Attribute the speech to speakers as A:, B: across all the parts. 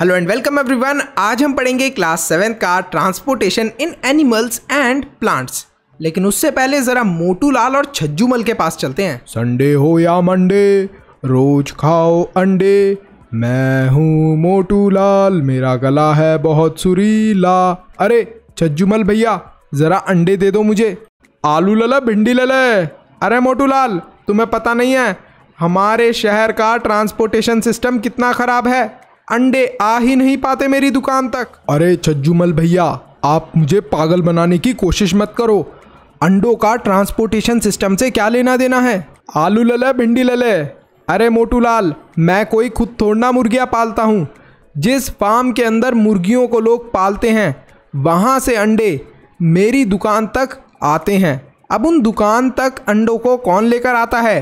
A: hello and welcome everyone आज हम पढ़ेंगे क्लास सेवेंथ का transportation in animals and plants लेकिन उससे पहले ज़रा मोटू लाल और मल के पास चलते हैं संडे हो या मंडे रोज खाओ अंडे मैं हूँ मोटू लाल मेरा गला है बहुत सुरीला अरे छज्जूमल भैया ज़रा अंडे दे दो मुझे आलू लला भिंडी लला अरे मोटू लाल तुम्हें पता नहीं है हमारे शहर का ट्रांसपोर्टेशन सिस्टम कितना ख़राब है अंडे आ ही नहीं पाते मेरी दुकान तक अरे छज्जूमल भैया आप मुझे पागल बनाने की कोशिश मत करो अंडों का ट्रांसपोर्टेशन सिस्टम से क्या लेना देना है आलू लले भिंडी लले अरे मोटू लाल मैं कोई खुद थोड़ना मुर्गियाँ पालता हूँ जिस फार्म के अंदर मुर्गियों को लोग पालते हैं वहाँ से अंडे मेरी दुकान तक आते हैं अब उन दुकान तक अंडों को कौन लेकर आता है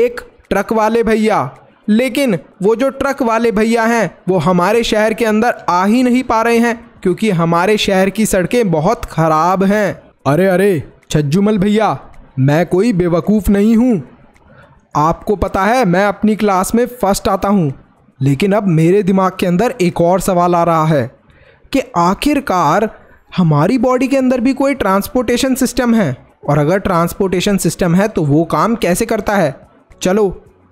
A: एक ट्रक वाले भैया लेकिन वो जो ट्रक वाले भैया हैं वो हमारे शहर के अंदर आ ही नहीं पा रहे हैं क्योंकि हमारे शहर की सड़कें बहुत ख़राब हैं अरे अरे छज्जुमल भैया मैं कोई बेवकूफ़ नहीं हूँ आपको पता है मैं अपनी क्लास में फर्स्ट आता हूँ लेकिन अब मेरे दिमाग के अंदर एक और सवाल आ रहा है कि आखिरकार हमारी बॉडी के अंदर भी कोई ट्रांसपोर्टेशन सिस्टम है और अगर ट्रांसपोर्टेशन सिस्टम है तो वो काम कैसे करता है चलो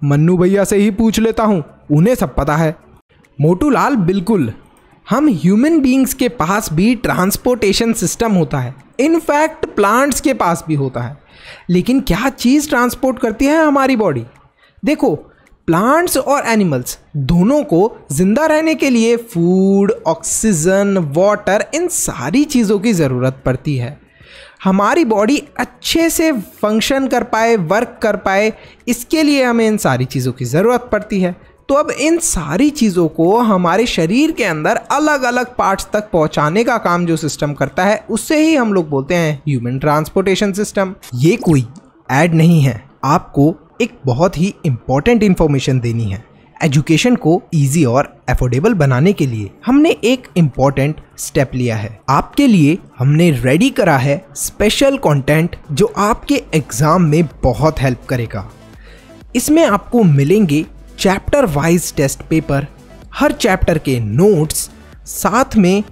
A: मन्नू भैया से ही पूछ लेता हूँ उन्हें सब पता है मोटू लाल बिल्कुल हम ह्यूमन बींग्स के पास भी ट्रांसपोर्टेशन सिस्टम होता है इनफैक्ट प्लांट्स के पास भी होता है लेकिन क्या चीज़ ट्रांसपोर्ट करती है हमारी बॉडी देखो प्लांट्स और एनिमल्स दोनों को ज़िंदा रहने के लिए फूड ऑक्सीजन वाटर इन सारी चीज़ों की ज़रूरत पड़ती है हमारी बॉडी अच्छे से फंक्शन कर पाए वर्क कर पाए इसके लिए हमें इन सारी चीज़ों की ज़रूरत पड़ती है तो अब इन सारी चीज़ों को हमारे शरीर के अंदर अलग अलग पार्ट्स तक पहुंचाने का काम जो सिस्टम करता है उससे ही हम लोग बोलते हैं ह्यूमन ट्रांसपोर्टेशन सिस्टम ये कोई ऐड नहीं है आपको एक बहुत ही इम्पॉर्टेंट इन्फॉर्मेशन देनी है एजुकेशन को इजी और एफोर्डेबल बनाने के लिए हमने एक इम्पॉर्टेंट स्टेप लिया है आपके लिए हमने रेडी करा है स्पेशल कंटेंट जो आपके एग्ज़ाम में बहुत हेल्प करेगा इसमें आपको मिलेंगे चैप्टर वाइज टेस्ट पेपर हर चैप्टर के नोट्स साथ में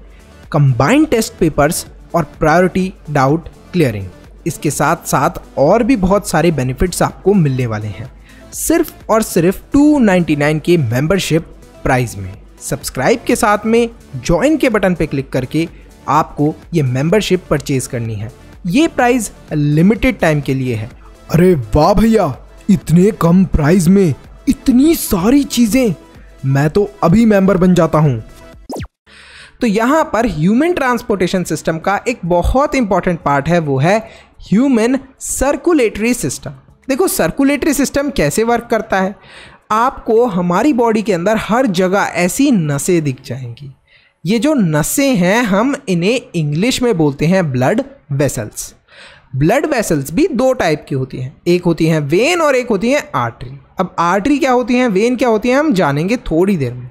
A: कंबाइंड टेस्ट पेपर्स और प्रायोरिटी डाउट क्लियरिंग इसके साथ साथ और भी बहुत सारे बेनिफिट्स आपको मिलने वाले हैं सिर्फ और सिर्फ 299 के मेंबरशिप प्राइस में सब्सक्राइब के साथ में ज्वाइन के बटन पर क्लिक करके आपको ये मेंबरशिप परचेज करनी है ये प्राइस लिमिटेड टाइम के लिए है अरे वाह भैया इतने कम प्राइस में इतनी सारी चीज़ें मैं तो अभी मेंबर बन जाता हूं तो यहां पर ह्यूमन ट्रांसपोर्टेशन सिस्टम का एक बहुत इंपॉर्टेंट पार्ट है वो है ह्यूमन सर्कुलेटरी सिस्टम देखो सर्कुलेटरी सिस्टम कैसे वर्क करता है आपको हमारी बॉडी के अंदर हर जगह ऐसी नसें दिख जाएंगी ये जो नसें हैं हम इन्हें इंग्लिश में बोलते हैं ब्लड वेसल्स ब्लड वेसल्स भी दो टाइप की होती हैं एक होती हैं वेन और एक होती हैं आर्टरी अब आर्टरी क्या होती हैं वेन क्या होती हैं हम जानेंगे थोड़ी देर में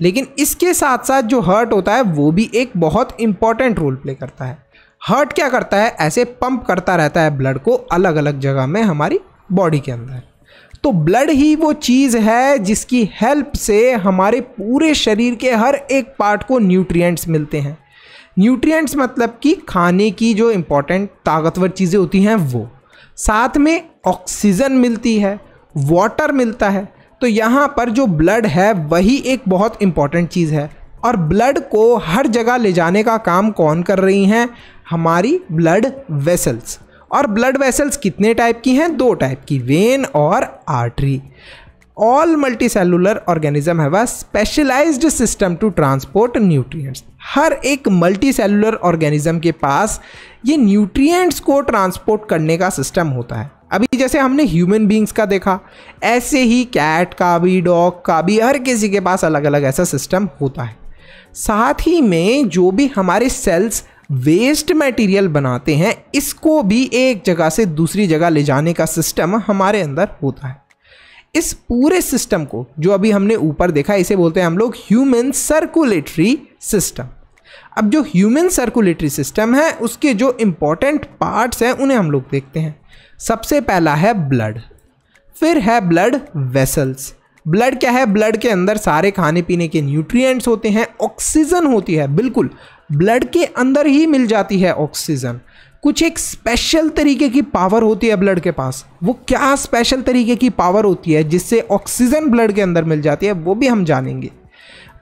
A: लेकिन इसके साथ साथ जो हर्ट होता है वो भी एक बहुत इंपॉर्टेंट रोल प्ले करता है हार्ट क्या करता है ऐसे पंप करता रहता है ब्लड को अलग अलग जगह में हमारी बॉडी के अंदर तो ब्लड ही वो चीज़ है जिसकी हेल्प से हमारे पूरे शरीर के हर एक पार्ट को न्यूट्रिएंट्स मिलते हैं न्यूट्रिएंट्स मतलब कि खाने की जो इम्पोर्टेंट ताकतवर चीज़ें होती हैं वो साथ में ऑक्सीजन मिलती है वाटर मिलता है तो यहाँ पर जो ब्लड है वही एक बहुत इम्पॉर्टेंट चीज़ है और ब्लड को हर जगह ले जाने का काम कौन कर रही हैं हमारी ब्लड वेसल्स और ब्लड वेसल्स कितने टाइप की हैं दो टाइप की वेन और artery all multi cellular organism है वह specialised system to transport nutrients हर एक मल्टी सेलुलर ऑर्गेनिज्म के पास ये न्यूट्रिएंट्स को ट्रांसपोर्ट करने का सिस्टम होता है अभी जैसे हमने ह्यूमन बींग्स का देखा ऐसे ही कैट का भी डॉग का भी हर किसी के पास अलग अलग ऐसा सिस्टम होता है साथ ही में जो भी हमारे सेल्स वेस्ट मटेरियल बनाते हैं इसको भी एक जगह से दूसरी जगह ले जाने का सिस्टम हमारे अंदर होता है इस पूरे सिस्टम को जो अभी हमने ऊपर देखा इसे बोलते हैं हम लोग ह्यूमन सर्कुलेटरी सिस्टम अब जो ह्यूमन सर्कुलेटरी सिस्टम है उसके जो इम्पोर्टेंट पार्ट्स हैं उन्हें हम लोग देखते हैं सबसे पहला है ब्लड फिर है ब्लड वेसल्स ब्लड क्या है ब्लड के अंदर सारे खाने पीने के न्यूट्रिएंट्स होते हैं ऑक्सीजन होती है बिल्कुल ब्लड के अंदर ही मिल जाती है ऑक्सीजन कुछ एक स्पेशल तरीके की पावर होती है ब्लड के पास वो क्या स्पेशल तरीके की पावर होती है जिससे ऑक्सीजन ब्लड के अंदर मिल जाती है वो भी हम जानेंगे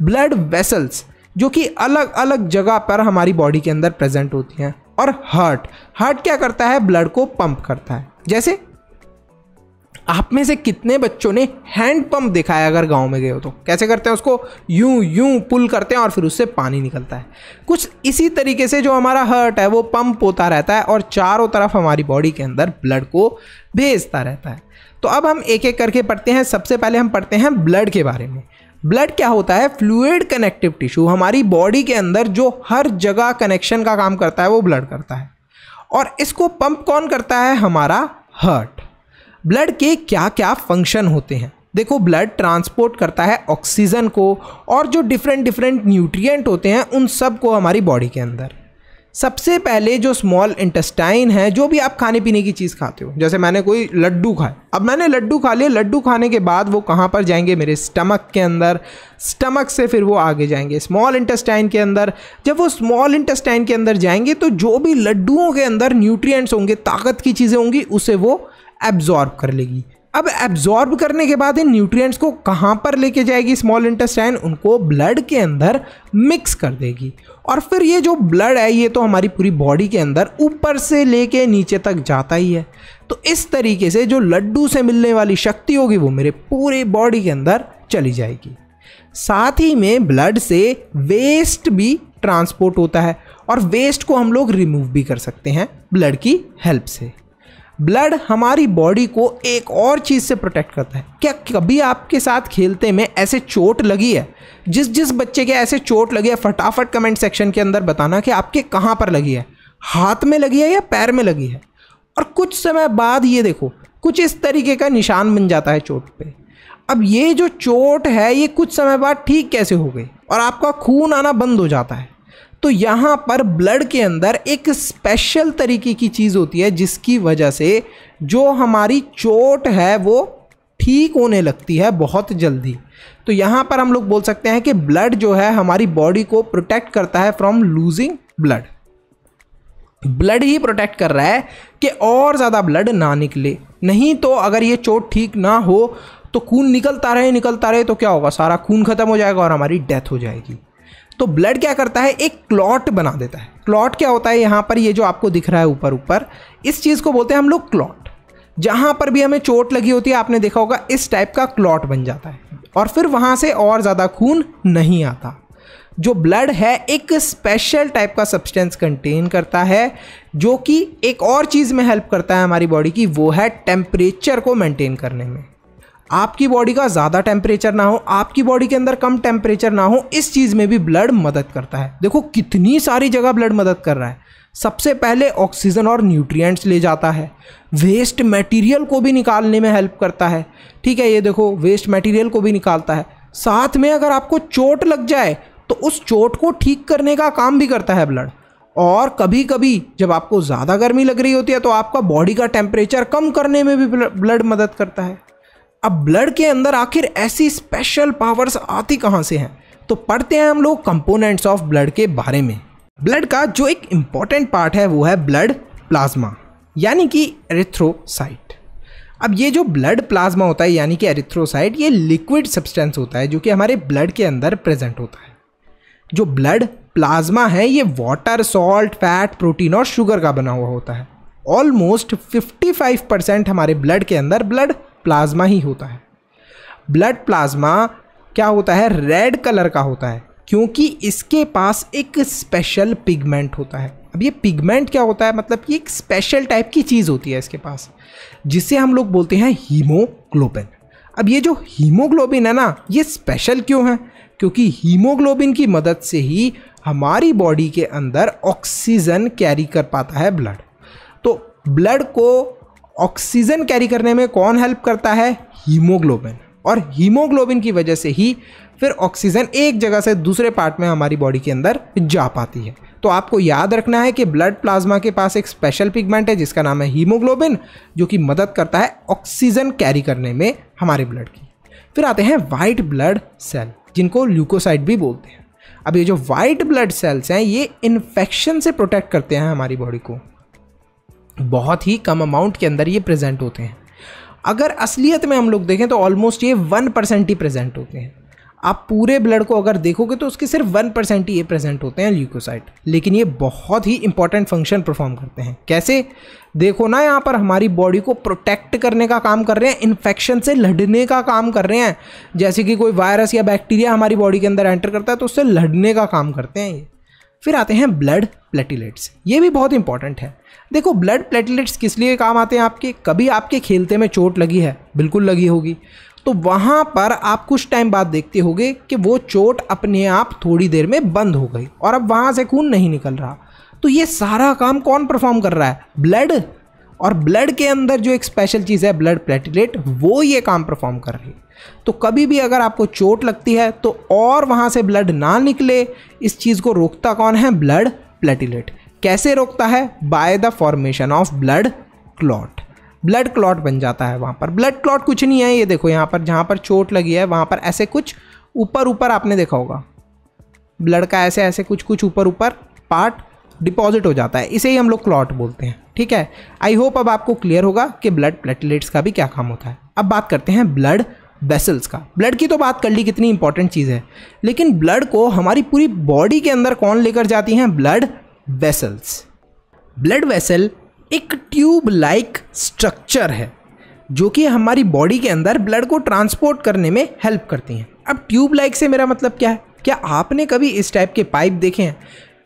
A: ब्लड वेसल्स जो कि अलग अलग जगह पर हमारी बॉडी के अंदर प्रेजेंट होती हैं और हार्ट हार्ट क्या करता है ब्लड को पंप करता है जैसे आप में से कितने बच्चों ने हैंड पंप देखा है अगर गांव में गए हो तो कैसे करते हैं उसको यूं यूं पुल करते हैं और फिर उससे पानी निकलता है कुछ इसी तरीके से जो हमारा हर्ट है वो पंप होता रहता है और चारों तरफ हमारी बॉडी के अंदर ब्लड को भेजता रहता है तो अब हम एक एक करके पढ़ते हैं सबसे पहले हम पढ़ते हैं ब्लड के बारे में ब्लड क्या होता है फ्लूड कनेक्टिव टिश्यू हमारी बॉडी के अंदर जो हर जगह कनेक्शन का काम करता है वो ब्लड करता है और इसको पंप कौन करता है हमारा हर्ट ब्लड के क्या क्या फंक्शन होते हैं देखो ब्लड ट्रांसपोर्ट करता है ऑक्सीजन को और जो डिफरेंट डिफरेंट न्यूट्रिएंट होते हैं उन सब को हमारी बॉडी के अंदर सबसे पहले जो स्मॉल इंटेस्टाइन है जो भी आप खाने पीने की चीज़ खाते हो जैसे मैंने कोई लड्डू खाए अब मैंने लड्डू खा लिए लड्डू खाने के बाद वो कहाँ पर जाएंगे मेरे स्टमक के अंदर स्टमक से फिर वो आगे जाएंगे स्मॉल इंटेस्टाइन के अंदर जब वो स्मॉल इंटेस्टाइन के अंदर जाएंगे तो जो भी लड्डुओं के अंदर न्यूट्रिएंट्स होंगे ताकत की चीज़ें होंगी उसे वो एब्जॉर्ब कर लेगी अब एब्जॉर्ब करने के बाद इन न्यूट्रिएंट्स को कहाँ पर लेके जाएगी स्मॉल इंटेस्टाइन उनको ब्लड के अंदर मिक्स कर देगी और फिर ये जो ब्लड है ये तो हमारी पूरी बॉडी के अंदर ऊपर से लेके नीचे तक जाता ही है तो इस तरीके से जो लड्डू से मिलने वाली शक्ति होगी वो मेरे पूरे बॉडी के अंदर चली जाएगी साथ ही में ब्लड से वेस्ट भी ट्रांसपोर्ट होता है और वेस्ट को हम लोग रिमूव भी कर सकते हैं ब्लड की हेल्प से ब्लड हमारी बॉडी को एक और चीज़ से प्रोटेक्ट करता है क्या कभी आपके साथ खेलते में ऐसे चोट लगी है जिस जिस बच्चे के ऐसे चोट लगी है फटाफट कमेंट सेक्शन के अंदर बताना कि आपके कहाँ पर लगी है हाथ में लगी है या पैर में लगी है और कुछ समय बाद ये देखो कुछ इस तरीके का निशान बन जाता है चोट पे अब ये जो चोट है ये कुछ समय बाद ठीक कैसे हो गई और आपका खून आना बंद हो जाता है तो यहाँ पर ब्लड के अंदर एक स्पेशल तरीके की चीज़ होती है जिसकी वजह से जो हमारी चोट है वो ठीक होने लगती है बहुत जल्दी तो यहाँ पर हम लोग बोल सकते हैं कि ब्लड जो है हमारी बॉडी को प्रोटेक्ट करता है फ्रॉम लूजिंग ब्लड ब्लड ही प्रोटेक्ट कर रहा है कि और ज़्यादा ब्लड ना निकले नहीं तो अगर ये चोट ठीक ना हो तो खून निकलता रहे निकलता रहे तो क्या होगा सारा खून ख़त्म हो जाएगा और हमारी डेथ हो जाएगी तो ब्लड क्या करता है एक क्लॉट बना देता है क्लॉट क्या होता है यहाँ पर ये जो आपको दिख रहा है ऊपर ऊपर इस चीज़ को बोलते हैं हम लोग क्लॉट जहाँ पर भी हमें चोट लगी होती है आपने देखा होगा इस टाइप का क्लॉट बन जाता है और फिर वहाँ से और ज़्यादा खून नहीं आता जो ब्लड है एक स्पेशल टाइप का सब्सटेंस कंटेन करता है जो कि एक और चीज़ में हेल्प करता है हमारी बॉडी की वो है टेम्परेचर को मेंटेन करने में आपकी बॉडी का ज़्यादा टेम्परेचर ना हो आपकी बॉडी के अंदर कम टेम्परेचर ना हो इस चीज़ में भी ब्लड मदद करता है देखो कितनी सारी जगह ब्लड मदद कर रहा है सबसे पहले ऑक्सीजन और न्यूट्रिएंट्स ले जाता है वेस्ट मटेरियल को भी निकालने में हेल्प करता है ठीक है ये देखो वेस्ट मटेरियल को भी निकालता है साथ में अगर आपको चोट लग जाए तो उस चोट को ठीक करने का काम भी करता है ब्लड और कभी कभी जब आपको ज़्यादा गर्मी लग रही होती है तो आपका बॉडी का टेम्परेचर कम करने में भी ब्लड मदद करता है अब ब्लड के अंदर आखिर ऐसी स्पेशल पावर्स आती कहाँ से हैं तो पढ़ते हैं हम लोग कंपोनेंट्स ऑफ ब्लड के बारे में ब्लड का जो एक इम्पॉर्टेंट पार्ट है वो है ब्लड प्लाज्मा यानी कि एरिथ्रोसाइट अब ये जो ब्लड प्लाज्मा होता है यानी कि एरिथ्रोसाइट ये लिक्विड सब्सटेंस होता है जो कि हमारे ब्लड के अंदर प्रेजेंट होता है जो ब्लड प्लाज्मा है ये वाटर सॉल्ट फैट प्रोटीन और शुगर का बना हुआ होता है ऑलमोस्ट 55 परसेंट हमारे ब्लड के अंदर ब्लड प्लाज्मा ही होता है ब्लड प्लाज्मा क्या होता है रेड कलर का होता है क्योंकि इसके पास एक स्पेशल पिगमेंट होता है अब ये पिगमेंट क्या होता है मतलब कि एक स्पेशल टाइप की चीज़ होती है इसके पास जिसे हम लोग बोलते हैं हीमोग्लोबिन अब ये जो हीमोग्लोबिन है ना ये स्पेशल क्यों है क्योंकि हीमोग्लोबिन की मदद से ही हमारी बॉडी के अंदर ऑक्सीजन कैरी कर पाता है ब्लड तो ब्लड को ऑक्सीजन कैरी करने में कौन हेल्प करता है हीमोग्लोबिन और हीमोग्लोबिन की वजह से ही फिर ऑक्सीजन एक जगह से दूसरे पार्ट में हमारी बॉडी के अंदर जा पाती है तो आपको याद रखना है कि ब्लड प्लाज्मा के पास एक स्पेशल पिगमेंट है जिसका नाम है हीमोग्लोबिन जो कि मदद करता है ऑक्सीजन कैरी करने में हमारे ब्लड की फिर आते हैं वाइट ब्लड सेल जिनको ल्यूकोसाइट भी बोलते हैं अब ये जो वाइट ब्लड सेल्स हैं ये इन्फेक्शन से प्रोटेक्ट करते हैं हमारी बॉडी को बहुत ही कम अमाउंट के अंदर ये प्रेजेंट होते हैं अगर असलियत में हम लोग देखें तो ऑलमोस्ट ये वन परसेंट ही प्रेजेंट होते हैं आप पूरे ब्लड को अगर देखोगे तो उसके सिर्फ वन परसेंट ही ये प्रेजेंट होते हैं ल्यूकोसाइट लेकिन ये बहुत ही इंपॉर्टेंट फंक्शन परफॉर्म करते हैं कैसे देखो ना यहाँ पर हमारी बॉडी को प्रोटेक्ट करने का काम कर रहे हैं इन्फेक्शन से लड़ने का काम कर रहे हैं जैसे कि कोई वायरस या बैक्टीरिया हमारी बॉडी के अंदर एंटर करता है तो उससे लड़ने का काम करते हैं ये फिर आते हैं ब्लड प्लेटिलेट्स ये भी बहुत इंपॉर्टेंट है देखो ब्लड प्लेटलेट्स किस लिए काम आते हैं आपके कभी आपके खेलते में चोट लगी है बिल्कुल लगी होगी तो वहाँ पर आप कुछ टाइम बाद देखते होगे कि वो चोट अपने आप थोड़ी देर में बंद हो गई और अब वहाँ से खून नहीं निकल रहा तो ये सारा काम कौन परफॉर्म कर रहा है ब्लड और ब्लड के अंदर जो एक स्पेशल चीज़ है ब्लड प्लेटलेट वो ये काम परफॉर्म कर रही है तो कभी भी अगर आपको चोट लगती है तो और वहाँ से ब्लड ना निकले इस चीज़ को रोकता कौन है ब्लड प्लेटलेट कैसे रोकता है by the formation of blood clot blood clot बन जाता है वहाँ पर ब्लड क्लॉट कुछ नहीं है ये देखो यहाँ पर जहाँ पर चोट लगी है वहाँ पर ऐसे कुछ ऊपर ऊपर आपने देखा होगा ब्लड का ऐसे ऐसे कुछ कुछ ऊपर ऊपर पार्ट डिपॉजिट हो जाता है इसे ही हम लोग क्लॉट बोलते हैं ठीक है आई होप अब आपको क्लियर होगा कि ब्लड प्लेटलेट्स का भी क्या काम होता है अब बात करते हैं ब्लड वेसल्स का ब्लड की तो बात कर ली कितनी इंपॉर्टेंट चीज़ है लेकिन ब्लड को हमारी पूरी बॉडी के अंदर कौन लेकर जाती हैं ब्लड वेसल्स ब्लड वेसल एक ट्यूब लाइक स्ट्रक्चर है जो कि हमारी बॉडी के अंदर ब्लड को ट्रांसपोर्ट करने में हेल्प करती हैं अब ट्यूब लाइक से मेरा मतलब क्या है क्या आपने कभी इस टाइप के पाइप देखे हैं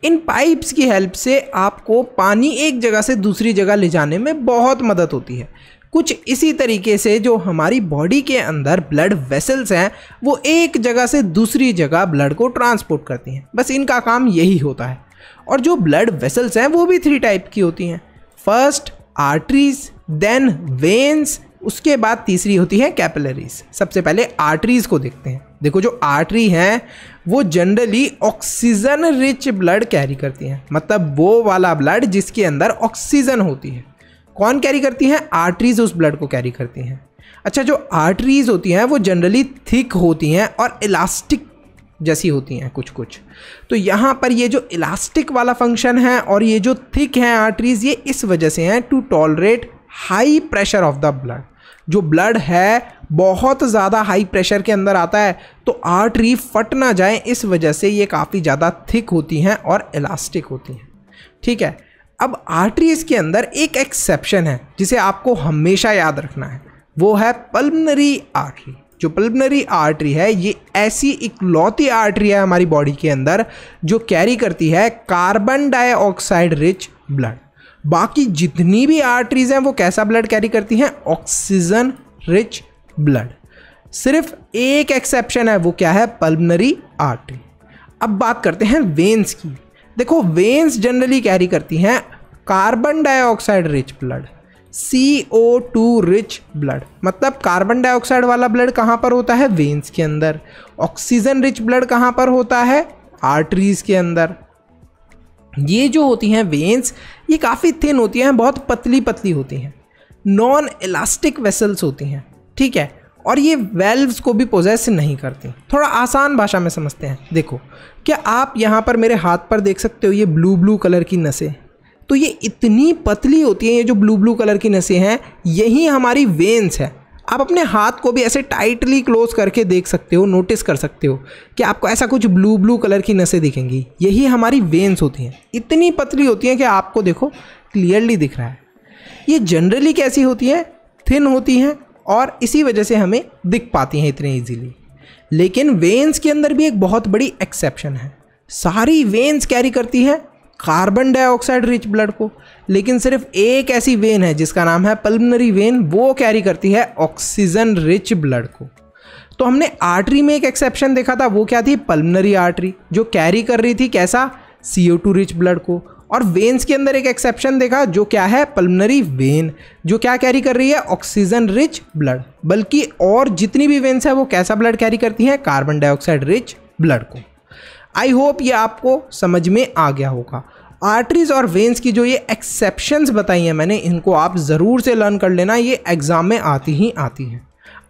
A: इन पाइप्स की हेल्प से आपको पानी एक जगह से दूसरी जगह ले जाने में बहुत मदद होती है कुछ इसी तरीके से जो हमारी बॉडी के अंदर ब्लड वेसल्स हैं वो एक जगह से दूसरी जगह ब्लड को ट्रांसपोर्ट करती हैं बस इनका काम यही होता है और जो ब्लड वेसल्स हैं वो भी थ्री टाइप की होती हैं फर्स्ट आर्टरीज देन वेन्स उसके बाद तीसरी होती है कैपिलरीज सबसे पहले आर्टरीज को देखते हैं देखो जो आर्टरी हैं वो generally oxygen rich blood carry करती हैं मतलब वो वाला ब्लड जिसके अंदर ऑक्सीजन होती है कौन कैरी करती हैं आर्टरीज उस ब्लड को कैरी करती हैं अच्छा जो आर्टरीज होती हैं वो जनरली थिक होती हैं और इलास्टिक जैसी होती हैं कुछ कुछ तो यहाँ पर ये जो इलास्टिक वाला फंक्शन है और ये जो थिक हैं आर्टरीज़ ये इस वजह से हैं to tolerate high pressure of the blood जो ब्लड है बहुत ज़्यादा हाई प्रेशर के अंदर आता है तो आर्टरी फट ना जाए इस वजह से ये काफ़ी ज़्यादा थिक होती हैं और इलास्टिक होती हैं ठीक है अब आर्टरीज़ के अंदर एक एक्सेप्शन है जिसे आपको हमेशा याद रखना है वो है पल्मनरी आर्टरी जो पल्बनरी आर्टरी है ये ऐसी इकलौती आर्टरी है हमारी बॉडी के अंदर जो कैरी करती है कार्बन डाइऑक्साइड रिच ब्लड बाकी जितनी भी आर्टरीज हैं वो कैसा ब्लड कैरी करती हैं ऑक्सीजन रिच ब्लड सिर्फ एक एक्सेप्शन है वो क्या है पल्बनरी आर्टरी अब बात करते हैं वेन्स की देखो वेन्स जनरली कैरी करती हैं carbon dioxide rich blood C O two rich blood मतलब कार्बन डाइऑक्साइड वाला ब्लड कहाँ पर होता है वेन्स के अंदर ऑक्सीजन रिच ब्लड कहाँ पर होता है आर्टरीज के अंदर ये जो होती हैं वेन्स ये काफ़ी थिन होती हैं बहुत पतली पतली होती हैं नॉन इलास्टिक वेसल्स होती हैं ठीक है और ये वेल्व्स को भी पोजेस नहीं करती थोड़ा आसान भाषा में समझते हैं देखो क्या आप यहाँ पर मेरे हाथ पर देख सकते हो ये ब्लू ब्लू कलर की नसें तो ये इतनी पतली होती है ये जो ब्लू ब्लू कलर की नसें हैं यही हमारी वेंस है आप अपने हाथ को भी ऐसे टाइटली क्लोज करके देख सकते हो नोटिस कर सकते हो कि आपको ऐसा कुछ ब्लू ब्लू कलर की नसें दिखेंगी यही हमारी वेंस होती हैं इतनी पतली होती हैं कि आपको देखो क्लियरली दिख रहा है ये जनरली कैसी होती है थिन होती हैं और इसी वजह से हमें दिख पाती हैं इतने ईजीली लेकिन वेंस के अंदर भी एक बहुत बड़ी एक्सेप्शन है सारी वेंस कैरी करती है कार्बन डाइऑक्साइड रिच ब्लड को लेकिन सिर्फ एक ऐसी वेन है जिसका नाम है पल्मनरी वेन वो कैरी करती है ऑक्सीजन रिच ब्लड को तो हमने आर्टरी में एक एक्सेप्शन देखा था वो क्या थी पल्मनरी आर्टरी जो कैरी कर रही थी कैसा सी टू रिच ब्लड को और वेन्स के अंदर एक एक्सेप्शन देखा जो क्या है पल्मनरी वेन जो क्या कैरी कर रही है ऑक्सीजन रिच ब्लड बल्कि और जितनी भी वेन्स है वो कैसा ब्लड कैरी करती हैं कार्बन डाइऑक्साइड रिच ब्लड को आई होप ये आपको समझ में आ गया होगा आर्टरीज और वेंस की जो ये एक्सेप्शंस बताई हैं मैंने इनको आप ज़रूर से लर्न कर लेना ये एग्ज़ाम में आती ही आती हैं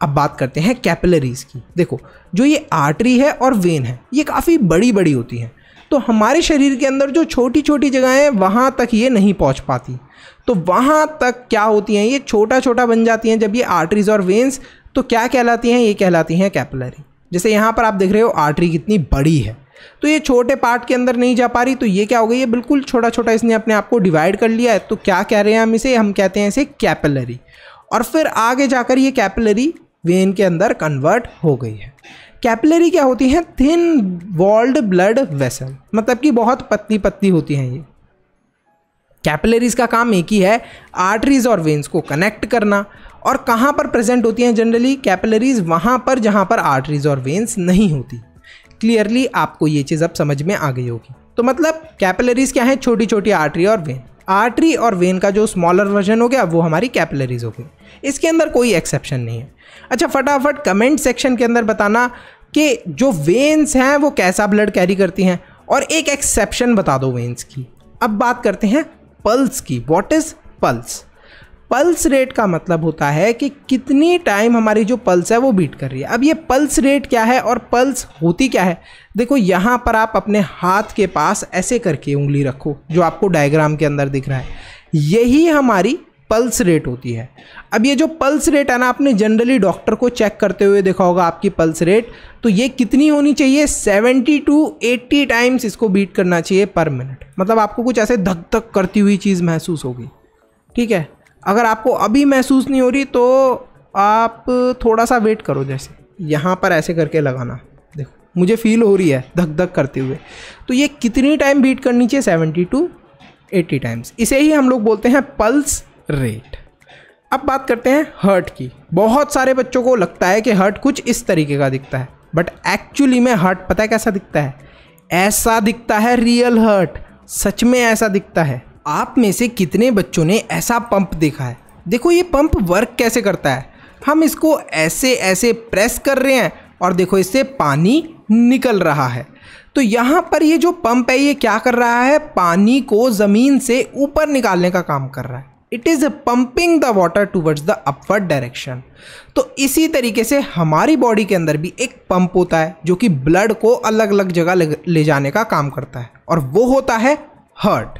A: अब बात करते हैं कैपिलरीज की देखो जो ये आर्टरी है और वेन है ये काफ़ी बड़ी बड़ी होती हैं तो हमारे शरीर के अंदर जो छोटी छोटी जगहें हैं वहाँ तक ये नहीं पहुँच पाती तो वहाँ तक क्या होती हैं ये छोटा छोटा बन जाती हैं जब ये आर्टरीज और वेंस तो क्या कहलाती हैं ये कहलाती हैं कैपिलरी जैसे यहाँ पर आप देख रहे हो आर्टरी कितनी बड़ी है तो ये छोटे पार्ट के अंदर नहीं जा पा रही तो ये क्या हो गई ये बिल्कुल छोटा छोटा इसने अपने आप को डिवाइड कर लिया है तो क्या कह रहे हैं हम इसे हम कहते हैं इसे कैपिलरी और फिर आगे जाकर ये कैपिलरी वेन के अंदर कन्वर्ट हो गई है कैपिलरी क्या होती है थिन वॉल्ड ब्लड वेसल मतलब कि बहुत पतली पतली होती हैं ये कैपिलरीज का काम एक ही है आर्टरीज और वेंस को कनेक्ट करना और कहाँ पर प्रेजेंट होती हैं जनरली कैपिलरीज वहाँ पर जहाँ पर आर्टरीज और वेंस नहीं होती क्लियरली आपको ये चीज़ अब समझ में आ गई होगी तो मतलब कैपिलरीज क्या है छोटी छोटी आर्टरी और वेन आर्टरी और वेन का जो स्मॉलर वर्जन हो गया वो हमारी कैपिलरीज हो गई इसके अंदर कोई एक्सेप्शन नहीं है अच्छा फटाफट कमेंट सेक्शन के अंदर बताना कि जो वेन्स हैं वो कैसा ब्लड कैरी करती हैं और एक एक्सेप्शन बता दो वेन्स की अब बात करते हैं पल्स की what is pulse pulse rate का मतलब होता है कि कितनी टाइम हमारी जो पल्स है वो बीट कर रही है अब ये पल्स रेट क्या है और पल्स होती क्या है देखो यहाँ पर आप अपने हाथ के पास ऐसे करके उंगली रखो जो आपको डायग्राम के अंदर दिख रहा है यही हमारी पल्स रेट होती है अब ये जो पल्स रेट है ना आपने जनरली डॉक्टर को चेक करते हुए देखा होगा आपकी पल्स रेट तो ये कितनी होनी चाहिए 70 टू 80 टाइम्स इसको बीट करना चाहिए पर मिनट मतलब आपको कुछ ऐसे धक धक करती हुई चीज़ महसूस होगी ठीक है अगर आपको अभी महसूस नहीं हो रही तो आप थोड़ा सा वेट करो जैसे यहाँ पर ऐसे करके लगाना देखो मुझे फील हो रही है धक धक करते हुए तो ये कितनी टाइम बीट करनी चाहिए सेवेंटी टू एट्टी टाइम्स इसे ही हम लोग बोलते हैं पल्स रेट अब बात करते हैं हर्ट की बहुत सारे बच्चों को लगता है कि हर्ट कुछ इस तरीके का दिखता है बट एक्चुअली में हर्ट पता है कैसा दिखता है ऐसा दिखता है रियल हर्ट सच में ऐसा दिखता है आप में से कितने बच्चों ने ऐसा पंप देखा है देखो ये पंप वर्क कैसे करता है हम इसको ऐसे ऐसे प्रेस कर रहे हैं और देखो इससे पानी निकल रहा है तो यहाँ पर ये जो पंप है ये क्या कर रहा है पानी को ज़मीन से ऊपर निकालने का काम कर रहा है it is pumping the water towards the upward direction तो इसी तरीके से हमारी बॉडी के अंदर भी एक पंप होता है जो कि ब्लड को अलग अलग जगह ले जाने का काम करता है और वो होता है हर्ट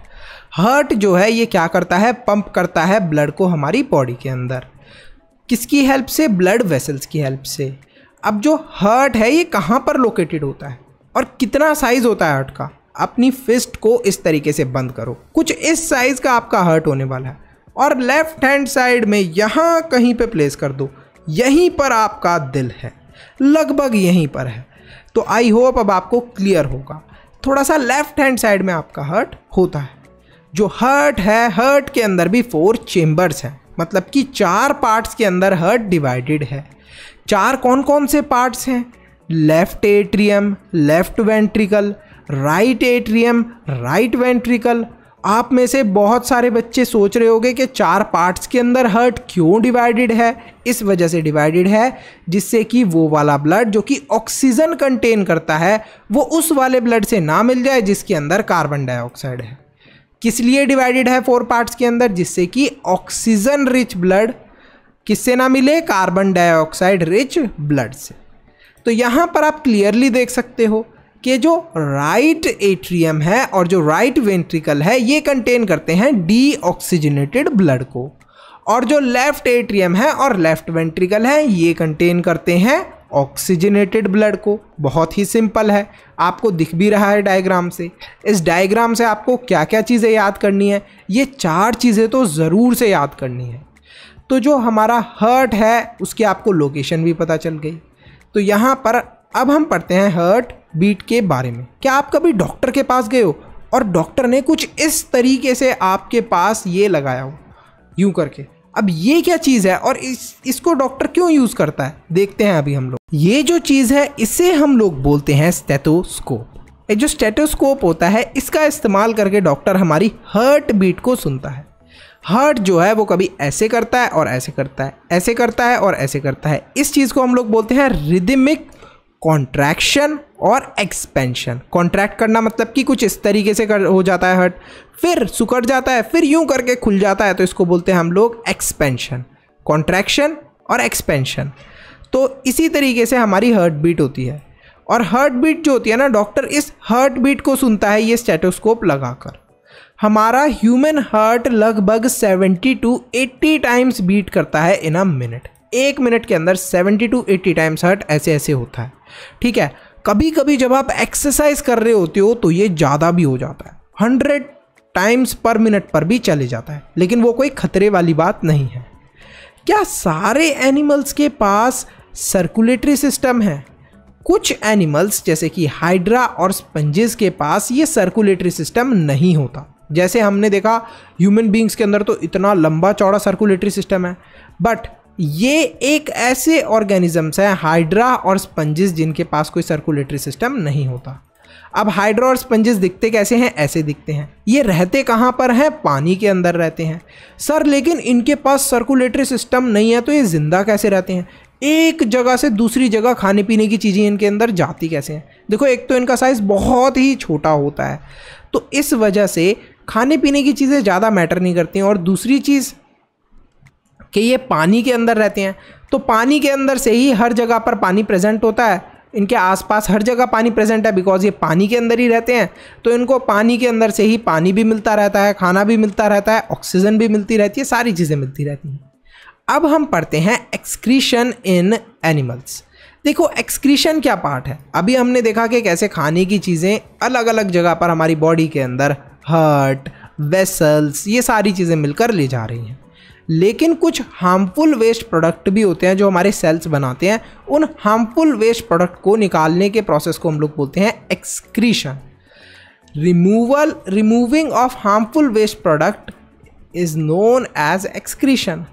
A: हर्ट जो है ये क्या करता है पंप करता है ब्लड को हमारी बॉडी के अंदर किसकी हेल्प से ब्लड वेसल्स की हेल्प से अब जो हर्ट है ये कहाँ पर लोकेटेड होता है और कितना साइज़ होता है हर्ट का अपनी फिस्ट को इस तरीके से बंद करो कुछ इस साइज़ का आपका हर्ट होने वाला है और लेफ्ट हैंड साइड में यहाँ कहीं पे प्लेस कर दो यहीं पर आपका दिल है लगभग यहीं पर है तो आई होप अब आपको क्लियर होगा थोड़ा सा लेफ्ट हैंड साइड में आपका हर्ट होता है जो हर्ट है हर्ट के अंदर भी फोर चेम्बर्स हैं मतलब कि चार पार्ट्स के अंदर हर्ट डिवाइडेड है चार कौन कौन से पार्ट्स हैं left atrium left ventricle right atrium right ventricle आप में से बहुत सारे बच्चे सोच रहे होंगे कि चार पार्ट्स के अंदर हर्ट क्यों डिवाइडेड है इस वजह से डिवाइडेड है जिससे कि वो वाला ब्लड जो कि ऑक्सीजन कंटेन करता है वो उस वाले ब्लड से ना मिल जाए जिसके अंदर कार्बन डाइऑक्साइड है किस लिए डिवाइडेड है फोर पार्ट्स के अंदर जिससे कि ऑक्सीजन रिच ब्लड किससे ना मिले कार्बन डाइऑक्साइड रिच ब्लड से तो यहाँ पर आप क्लियरली देख सकते हो कि जो राइट एट्रियम है और जो राइट वेंट्रिकल है ये कंटेन करते हैं डी ऑक्सीजनेटेड ब्लड को और जो लेफ्ट एट्रियम है और लेफ्ट वेंट्रिकल है ये कंटेन करते हैं ऑक्सीजनेटेड ब्लड को बहुत ही सिंपल है आपको दिख भी रहा है डायग्राम से इस डायग्राम से आपको क्या क्या चीज़ें याद करनी है ये चार चीज़ें तो ज़रूर से याद करनी है तो जो हमारा हर्ट है उसकी आपको लोकेशन भी पता चल गई तो यहाँ पर अब हम पढ़ते हैं हर्ट बीट के बारे में क्या आप कभी डॉक्टर के पास गए हो और डॉक्टर ने कुछ इस तरीके से आपके पास ये लगाया हो यूँ करके अब ये क्या चीज़ है और इस इसको डॉक्टर क्यों यूज़ करता है देखते हैं अभी हम लोग ये जो चीज़ है इसे हम लोग बोलते हैं स्टेथोस्कोप ये जो स्टेटोस्कोप होता है इसका इस्तेमाल करके डॉक्टर हमारी हर्ट बीट को सुनता है हर्ट जो है वो कभी ऐसे करता है और ऐसे करता है ऐसे करता है और ऐसे करता है इस चीज़ को हम लोग बोलते हैं रिदिमिक कॉन्ट्रैक्शन और एक्सपेंशन कॉन्ट्रैक्ट करना मतलब कि कुछ इस तरीके से कर हो जाता है हट फिर सुकड़ जाता है फिर यूं करके खुल जाता है तो इसको बोलते हैं हम लोग एक्सपेंशन कॉन्ट्रैक्शन और एक्सपेंशन तो इसी तरीके से हमारी हर्ट बीट होती है और हर्ट बीट जो होती है ना डॉक्टर इस हार्ट बीट को सुनता है ये स्टेटोस्कोप लगाकर हमारा ह्यूमन हर्ट लगभग 70 टू 80 टाइम्स बीट करता है इन अ मिनट एक मिनट के अंदर 70 टू 80 टाइम्स हर्ट ऐसे ऐसे होता है ठीक है कभी कभी जब आप एक्सरसाइज कर रहे होते हो तो ये ज़्यादा भी हो जाता है हंड्रेड टाइम्स पर मिनट पर भी चले जाता है लेकिन वो कोई खतरे वाली बात नहीं है क्या सारे एनिमल्स के पास सर्कुलेटरी सिस्टम है कुछ एनिमल्स जैसे कि हाइड्रा और स्पंजेस के पास ये सर्कुलेटरी सिस्टम नहीं होता जैसे हमने देखा ह्यूमन बींग्स के अंदर तो इतना लंबा चौड़ा सर्कुलेटरी सिस्टम है बट ये एक ऐसे ऑर्गेनिजम्स हैं हाइड्रा और स्पंजिस जिनके पास कोई सर्कुलेटरी सिस्टम नहीं होता अब हाइड्रा और स्पंजेस दिखते कैसे हैं ऐसे दिखते हैं ये रहते कहाँ पर हैं पानी के अंदर रहते हैं सर लेकिन इनके पास सर्कुलेटरी सिस्टम नहीं है तो ये ज़िंदा कैसे रहते हैं एक जगह से दूसरी जगह खाने पीने की चीज़ें इनके अंदर जाती कैसे हैं देखो एक तो इनका साइज़ बहुत ही छोटा होता है तो इस वजह से खाने पीने की चीज़ें ज़्यादा मैटर नहीं करती हैं और दूसरी चीज़ कि ये पानी के अंदर रहते हैं तो पानी के अंदर से ही हर जगह पर पानी प्रेजेंट होता है इनके आसपास हर जगह पानी प्रेजेंट है बिकॉज ये पानी के अंदर ही रहते हैं तो इनको पानी के अंदर से ही पानी भी मिलता रहता है खाना भी मिलता रहता है ऑक्सीजन भी मिलती रहती है सारी चीज़ें मिलती रहती हैं अब हम पढ़ते हैं एक्सक्रीशन इन एनिमल्स देखो एक्सक्रीशन क्या पार्ट है अभी हमने देखा कि कैसे खाने की चीज़ें अलग अलग जगह पर हमारी बॉडी के अंदर हर्ट वेसल्स ये सारी चीज़ें मिलकर ले जा रही हैं लेकिन कुछ हार्मफुल वेस्ट प्रोडक्ट भी होते हैं जो हमारे सेल्स बनाते हैं उन हार्मफुल वेस्ट प्रोडक्ट को निकालने के प्रोसेस को हम लोग बोलते हैं excretion removal removing of harmful waste product is known as excretion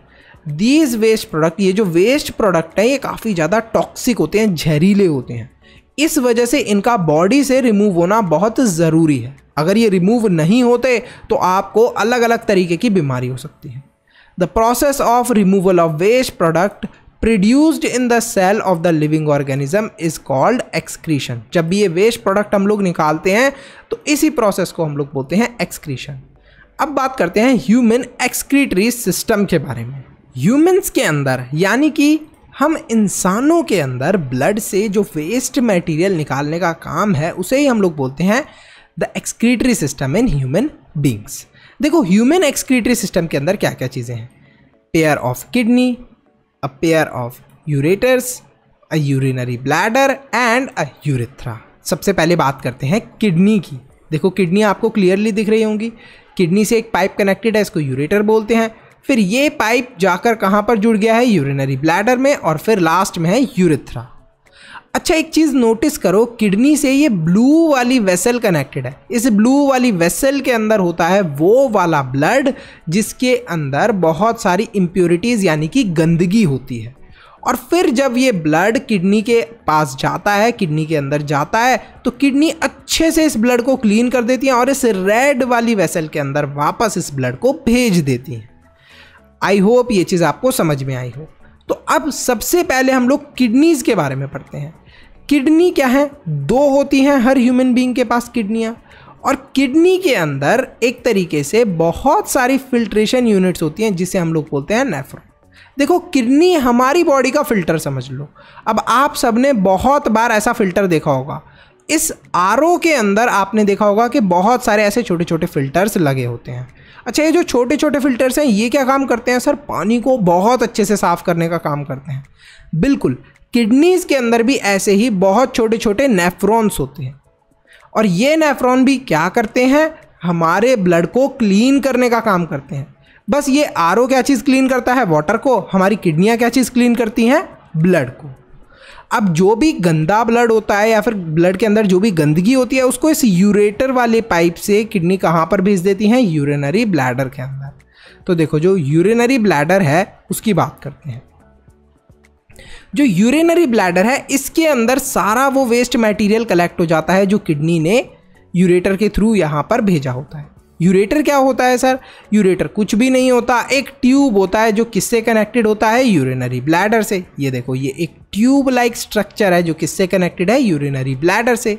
A: these waste product ये जो वेस्ट प्रोडक्ट हैं ये काफ़ी ज़्यादा टॉक्सिक होते हैं जहरीले होते हैं इस वजह से इनका बॉडी से रिमूव होना बहुत ज़रूरी है अगर ये रिमूव नहीं होते तो आपको अलग अलग तरीके की बीमारी हो सकती है The process of removal of waste product produced in the cell of the living organism is called excretion जब भी ये वेस्ट प्रोडक्ट हम लोग निकालते हैं तो इसी प्रोसेस को हम लोग बोलते हैं एक्सक्रीशन अब बात करते हैं ह्यूमन एक्सक्रीटरी सिस्टम के बारे में ह्यूमन्स के अंदर यानी कि हम इंसानों के अंदर ब्लड से जो वेस्ट मटेरियल निकालने का काम है उसे ही हम लोग बोलते हैं the excretory system in human beings देखो ह्यूमन एक्सक्रीटरी सिस्टम के अंदर क्या क्या चीज़ें हैं pair of kidney a pair of ureters a urinary bladder and a urethra सबसे पहले बात करते हैं किडनी की देखो किडनी आपको क्लियरली दिख रही होंगी किडनी से एक पाइप कनेक्टेड है इसको यूरेटर बोलते हैं फिर ये पाइप जाकर कहाँ पर जुड़ गया है यूरिनरी ब्लैडर में और फिर लास्ट में है यूरिथ्रा अच्छा एक चीज़ नोटिस करो किडनी से ये ब्लू वाली वेसल कनेक्टेड है इस ब्लू वाली वेसल के अंदर होता है वो वाला ब्लड जिसके अंदर बहुत सारी इम्प्योरिटीज़ यानी कि गंदगी होती है और फिर जब ये ब्लड किडनी के पास जाता है किडनी के अंदर जाता है तो किडनी अच्छे से इस ब्लड को क्लीन कर देती है और इस रेड वाली वेसल के अंदर वापस इस ब्लड को भेज देती हैं आई होप ये चीज़ आपको समझ में आई हो तो अब सबसे पहले हम लोग किडनीज़ के बारे में पढ़ते हैं किडनी क्या है दो होती हैं हर ह्यूमन बीइंग के पास किडनियाँ और किडनी के अंदर एक तरीके से बहुत सारी फिल्ट्रेशन यूनिट्स होती हैं जिसे हम लोग बोलते हैं नेफ्रो देखो किडनी हमारी बॉडी का फिल्टर समझ लो अब आप सबने बहुत बार ऐसा फिल्टर देखा होगा इस आर के अंदर आपने देखा होगा कि बहुत सारे ऐसे छोटे छोटे फिल्टर्स लगे होते हैं अच्छा ये जो छोटे छोटे फिल्टर्स हैं ये क्या काम करते हैं सर पानी को बहुत अच्छे से साफ़ करने का काम करते हैं बिल्कुल किडनीज़ के अंदर भी ऐसे ही बहुत छोटे छोटे नेफ्रॉन्स होते हैं और ये नेफ्रॉन भी क्या करते हैं हमारे ब्लड को क्लीन करने का काम करते हैं बस ये आर क्या चीज़ क्लीन करता है वाटर को हमारी किडनियाँ क्या चीज़ क्लीन करती हैं ब्लड को अब जो भी गंदा ब्लड होता है या फिर ब्लड के अंदर जो भी गंदगी होती है उसको इस यूरेटर वाले पाइप से किडनी कहाँ पर भेज देती हैं यूरिनरी ब्लैडर के अंदर तो देखो जो यूरिनरी ब्लैडर है उसकी बात करते हैं जो यूरिनरी ब्लैडर है इसके अंदर सारा वो वेस्ट मटेरियल कलेक्ट हो जाता है जो किडनी ने यूरेटर के थ्रू यहाँ पर भेजा होता है यूरेटर क्या होता है सर यूरेटर कुछ भी नहीं होता एक ट्यूब होता है जो किससे कनेक्टेड होता है यूरिनरी ब्लैडर से ये देखो ये एक ट्यूब लाइक स्ट्रक्चर है जो किससे कनेक्टेड है यूरिनरी ब्लैडर से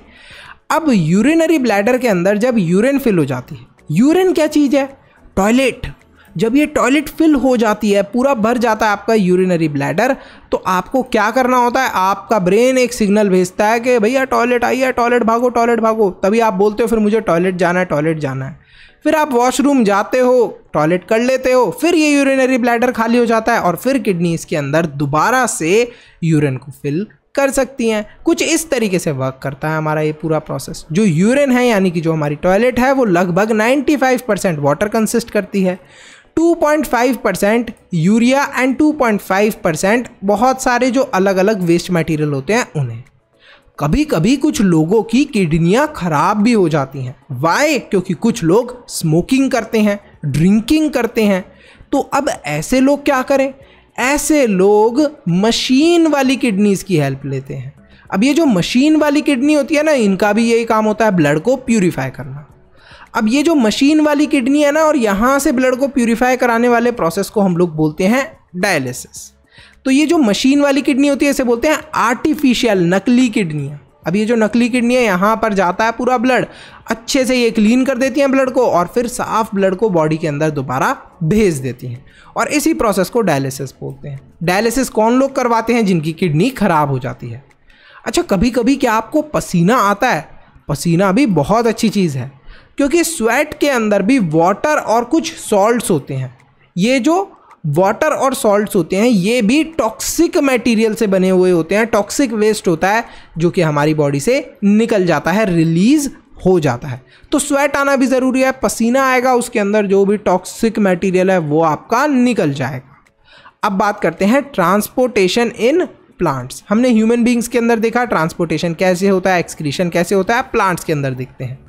A: अब यूरिनरी ब्लैडर के अंदर जब यूरिन फिल हो जाती है यूरिन क्या चीज़ है टॉयलेट जब ये टॉयलेट फिल हो जाती है पूरा भर जाता है आपका यूरिनरी ब्लैडर तो आपको क्या करना होता है आपका ब्रेन एक सिग्नल भेजता है कि भैया टॉयलेट आई है टॉयलेट भागो टॉयलेट भागो तभी आप बोलते हो फिर मुझे टॉयलेट जाना है टॉयलेट जाना है फिर आप वॉशरूम जाते हो टॉयलेट कर लेते हो फिर ये यूरिनरी ब्लैडर खाली हो जाता है और फिर किडनी इसके अंदर दोबारा से यूरिन को फिल कर सकती हैं कुछ इस तरीके से वर्क करता है हमारा ये पूरा प्रोसेस जो यूरिन है यानी कि जो हमारी टॉयलेट है वो लगभग 95 परसेंट वाटर कंसिस्ट करती है 2.5 परसेंट यूरिया एंड 2.5 परसेंट बहुत सारे जो अलग अलग वेस्ट मटेरियल होते हैं उन्हें कभी कभी कुछ लोगों की किडनियाँ खराब भी हो जाती हैं वाई क्योंकि कुछ लोग स्मोकिंग करते हैं ड्रिंकिंग करते हैं तो अब ऐसे लोग क्या करें ऐसे लोग मशीन वाली किडनीज़ की हेल्प लेते हैं अब ये जो मशीन वाली किडनी होती है ना इनका भी यही काम होता है ब्लड को प्यूरीफाई करना अब ये जो मशीन वाली किडनी है ना और यहाँ से ब्लड को प्यूरीफाई कराने वाले प्रोसेस को हम लोग बोलते हैं डायलिसिस तो ये जो मशीन वाली किडनी होती है इसे बोलते हैं आर्टिफिशियल नकली किडनी अब ये जो नकली किडनी है यहाँ पर जाता है पूरा ब्लड अच्छे से ये क्लीन कर देती हैं ब्लड को और फिर साफ ब्लड को बॉडी के अंदर दोबारा भेज देती हैं और इसी प्रोसेस को डायलिसिस बोलते हैं डायलिसिस कौन लोग करवाते हैं जिनकी किडनी ख़राब हो जाती है अच्छा कभी कभी क्या आपको पसीना आता है पसीना भी बहुत अच्छी चीज़ है क्योंकि स्वेट के अंदर भी वाटर और कुछ सॉल्ट्स होते हैं ये जो वाटर और सॉल्ट्स होते हैं ये भी टॉक्सिक मटेरियल से बने हुए होते हैं टॉक्सिक वेस्ट होता है जो कि हमारी बॉडी से निकल जाता है रिलीज हो जाता है तो स्वेट आना भी ज़रूरी है पसीना आएगा उसके अंदर जो भी टॉक्सिक मटेरियल है वो आपका निकल जाएगा अब बात करते हैं ट्रांसपोर्टेशन इन प्लांट्स हमने ह्यूमन बींग्स के अंदर देखा ट्रांसपोर्टेशन कैसे होता है एक्सक्रीशन कैसे होता है प्लांट्स के अंदर देखते हैं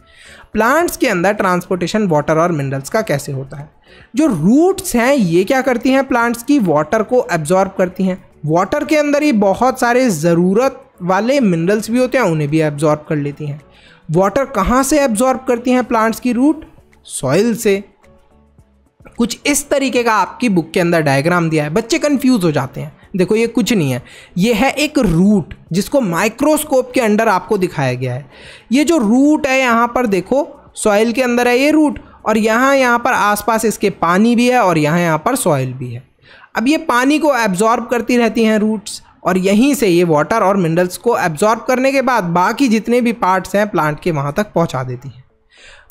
A: प्लांट्स के अंदर ट्रांसपोर्टेशन वाटर और मिनरल्स का कैसे होता है जो रूट्स हैं ये क्या करती हैं प्लांट्स की वाटर को एब्जॉर्ब करती हैं वाटर के अंदर ही बहुत सारे ज़रूरत वाले मिनरल्स भी होते हैं उन्हें भी एब्जॉर्ब कर लेती हैं वाटर कहाँ से एब्जॉर्ब करती हैं प्लांट्स की रूट सॉइल से कुछ इस तरीके का आपकी बुक के अंदर डायग्राम दिया है बच्चे कंफ्यूज हो जाते हैं देखो ये कुछ नहीं है ये है एक रूट जिसको माइक्रोस्कोप के अंडर आपको दिखाया गया है ये जो रूट है यहाँ पर देखो सॉइल के अंदर है ये रूट और यहाँ यहाँ पर आसपास इसके पानी भी है और यहाँ यहाँ पर सॉइल भी है अब ये पानी को एब्जॉर्ब करती रहती हैं रूट्स और यहीं से ये वाटर और मिनरल्स को एब्जॉर्ब करने के बाद बाकी जितने भी पार्ट्स हैं प्लांट के वहाँ तक पहुँचा देती हैं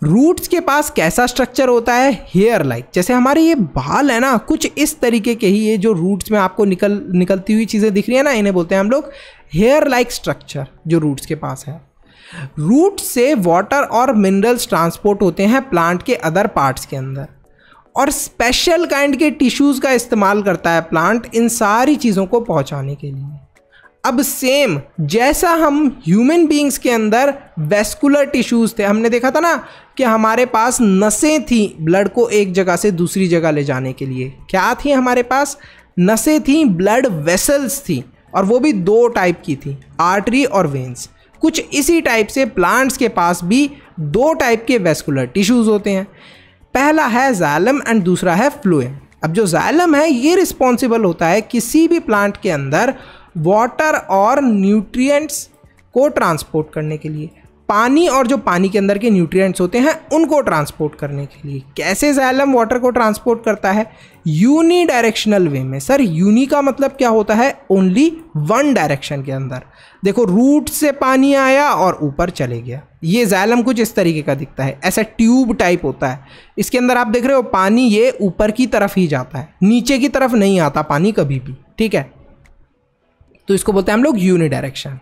A: रूट्स के पास कैसा स्ट्रक्चर होता है हेयर लाइक जैसे हमारे ये बाल है ना कुछ इस तरीके के ही ये जो रूट्स में आपको निकल निकलती हुई चीज़ें दिख रही है ना इन्हें बोलते हैं हम लोग हेयर लाइक स्ट्रक्चर जो रूट्स के पास है रूट से वाटर और मिनरल्स ट्रांसपोर्ट होते हैं प्लांट के अदर पार्ट्स के अंदर और स्पेशल काइंड के टिश्यूज़ का इस्तेमाल करता है प्लांट इन सारी चीज़ों को पहुँचाने के लिए अब सेम जैसा हम ह्यूमन बींग्स के अंदर वेस्कुलर टिश्यूज़ थे हमने देखा था ना कि हमारे पास नसें थी ब्लड को एक जगह से दूसरी जगह ले जाने के लिए क्या थी हमारे पास नसें थी ब्लड वेसल्स थी और वो भी दो टाइप की थी आर्टरी और वेंस कुछ इसी टाइप से प्लांट्स के पास भी दो टाइप के वेस्कुलर टिश्यूज़ होते हैं पहला है जैलम एंड दूसरा है फ्लूएम अब जो जैलम है ये रिस्पॉन्सिबल होता है किसी भी प्लांट के अंदर वाटर और न्यूट्रिएंट्स को ट्रांसपोर्ट करने के लिए पानी और जो पानी के अंदर के न्यूट्रिएंट्स होते हैं उनको ट्रांसपोर्ट करने के लिए कैसे जैलम वाटर को ट्रांसपोर्ट करता है यूनी डायरेक्शनल वे में सर यूनी का मतलब क्या होता है ओनली वन डायरेक्शन के अंदर देखो रूट से पानी आया और ऊपर चले गया ये जैलम कुछ इस तरीके का दिखता है ऐसा ट्यूब टाइप होता है इसके अंदर आप देख रहे हो पानी ये ऊपर की तरफ ही जाता है नीचे की तरफ नहीं आता पानी कभी भी ठीक है तो इसको बोलते हैं हम लोग यूनिडायरेक्शन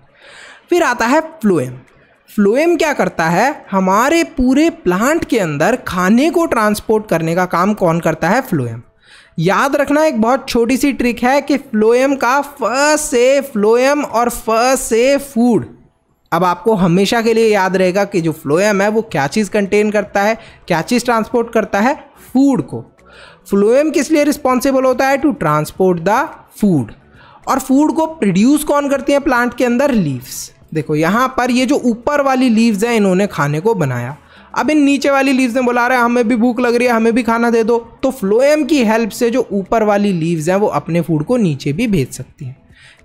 A: फिर आता है फ्लोएम फ्लोएम क्या करता है हमारे पूरे प्लांट के अंदर खाने को ट्रांसपोर्ट करने का काम कौन करता है फ्लोएम याद रखना एक बहुत छोटी सी ट्रिक है कि फ्लोएम का फ से फ्लोएम और फ से फूड अब आपको हमेशा के लिए याद रहेगा कि जो फ्लोएम है वो क्या चीज़ कंटेन करता है क्या चीज़ ट्रांसपोर्ट करता है फूड को फ्लोएम किस लिए रिस्पॉन्सिबल होता है टू ट्रांसपोर्ट द फूड और फूड को प्रोड्यूस कौन करती हैं प्लांट के अंदर लीव्स देखो यहाँ पर ये जो ऊपर वाली लीव्स हैं इन्होंने खाने को बनाया अब इन नीचे वाली लीव्स ने बुला रहे हैं हमें भी भूख लग रही है हमें भी खाना दे दो तो फ्लोएम की हेल्प से जो ऊपर वाली लीव्स हैं वो अपने फूड को नीचे भी भेज सकती हैं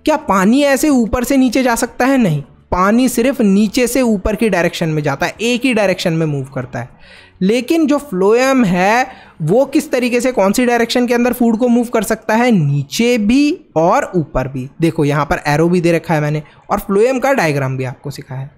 A: क्या पानी ऐसे ऊपर से नीचे जा सकता है नहीं पानी सिर्फ नीचे से ऊपर की डायरेक्शन में जाता है एक ही डायरेक्शन में मूव करता है लेकिन जो फ्लोएम है वो किस तरीके से कौन सी डायरेक्शन के अंदर फूड को मूव कर सकता है नीचे भी और ऊपर भी देखो यहाँ पर एरो भी दे रखा है मैंने और फ्लोएम का डायग्राम भी आपको सिखाया है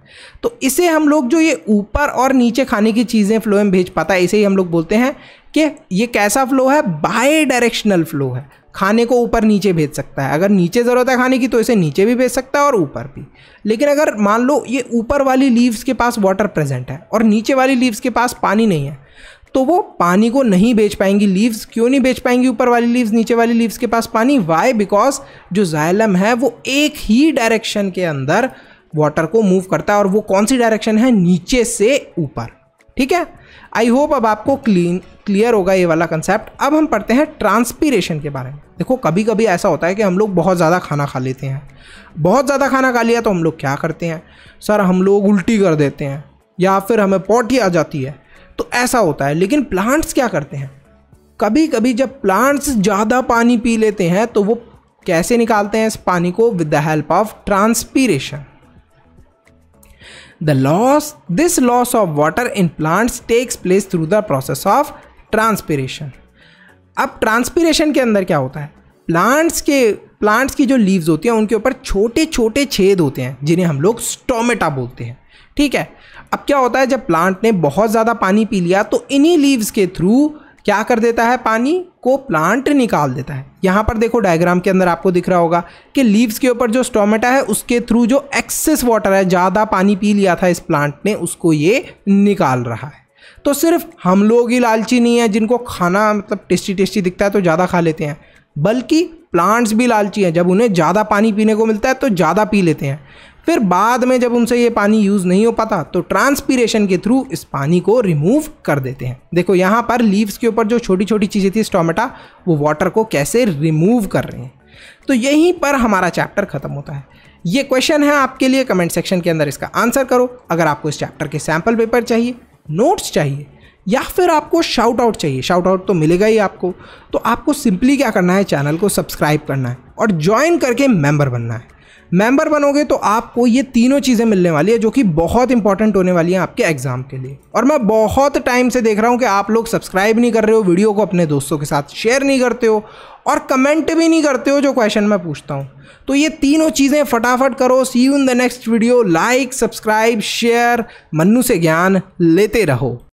A: तो इसे हम लोग जो ये ऊपर और नीचे खाने की चीज़ें फ्लोएम भेज पाता है इसे ही हम लोग बोलते हैं कि ये कैसा फ्लो है बाय डायरेक्शनल फ्लो है खाने को ऊपर नीचे भेज सकता है अगर नीचे ज़रूरत है खाने की तो इसे नीचे भी भेज सकता है और ऊपर भी लेकिन अगर मान लो ये ऊपर वाली लीव्स के पास वाटर प्रेजेंट है और नीचे वाली लीव्स के पास पानी नहीं है तो वो पानी को नहीं बेच पाएंगी लीव्स क्यों नहीं बेच पाएंगी ऊपर वाली लीव्स नीचे वाली लीव्स के पास पानी वाई बिकॉज जो जायलम है वो एक ही डायरेक्शन के अंदर वाटर को मूव करता है और वो कौन सी डायरेक्शन है नीचे से ऊपर ठीक है आई होप अब आपको क्लीन क्लियर होगा ये वाला कंसेप्ट अब हम पढ़ते हैं ट्रांसपीरेशन के बारे में देखो कभी कभी ऐसा होता है कि हम लोग बहुत ज़्यादा खाना खा लेते हैं बहुत ज़्यादा खाना खा लिया तो हम लोग क्या करते हैं सर हम लोग उल्टी कर देते हैं या फिर हमें पॉटी आ जाती है तो ऐसा होता है लेकिन प्लांट्स क्या करते हैं कभी कभी जब प्लांट्स ज़्यादा पानी पी लेते हैं तो वो कैसे निकालते हैं इस पानी को with the help of transpiration the loss this loss of water in plants takes place through the process of transpiration अब ट्रांसपीरेशन के अंदर क्या होता है प्लांट्स के प्लांट्स की जो लीव्स होती हैं उनके ऊपर छोटे छोटे छेद होते हैं जिन्हें हम लोग स्टोमेटा बोलते हैं ठीक है अब क्या होता है जब प्लांट ने बहुत ज़्यादा पानी पी लिया तो इन्हीं लीव्स के थ्रू क्या कर देता है पानी को प्लांट निकाल देता है यहाँ पर देखो डायग्राम के अंदर आपको दिख रहा होगा कि लीव्स के ऊपर जो स्टोमेटा है उसके थ्रू जो एक्सेस वाटर है ज़्यादा पानी पी लिया था इस प्लांट ने उसको ये निकाल रहा है तो सिर्फ हम लोग ही लालची नहीं है जिनको खाना मतलब टेस्टी टेस्टी दिखता है तो ज़्यादा खा लेते हैं बल्कि प्लांट्स भी लालची हैं जब उन्हें ज़्यादा पानी पीने को मिलता है तो ज़्यादा पी लेते हैं फिर बाद में जब उनसे ये पानी यूज़ नहीं हो पाता तो ट्रांसपीरेशन के थ्रू इस पानी को रिमूव कर देते हैं देखो यहाँ पर लीव्स के ऊपर जो छोटी छोटी चीज़ें थी स्टोमेटा वो वाटर को कैसे रिमूव कर रहे हैं तो यहीं पर हमारा चैप्टर ख़त्म होता है ये क्वेश्चन है आपके लिए कमेंट सेक्शन के अंदर इसका आंसर करो अगर आपको इस चैप्टर के सैम्पल पेपर चाहिए नोट्स चाहिए या फिर आपको शाउट आउट चाहिए शाउट आउट तो मिलेगा ही आपको तो आपको सिंपली क्या करना है चैनल को सब्सक्राइब करना है और ज्वाइन करके मेंबर बनना है मेंबर बनोगे तो आपको ये तीनों चीज़ें मिलने वाली है जो कि बहुत इंपॉर्टेंट होने वाली हैं आपके एग्ज़ाम के लिए और मैं बहुत टाइम से देख रहा हूँ कि आप लोग सब्सक्राइब नहीं कर रहे हो वीडियो को अपने दोस्तों के साथ शेयर नहीं करते हो और कमेंट भी नहीं करते हो जो क्वेश्चन मैं पूछता हूँ तो ये तीनों चीज़ें फटाफट करो see you in the next video like subscribe share Manu से ज्ञान लेते रहो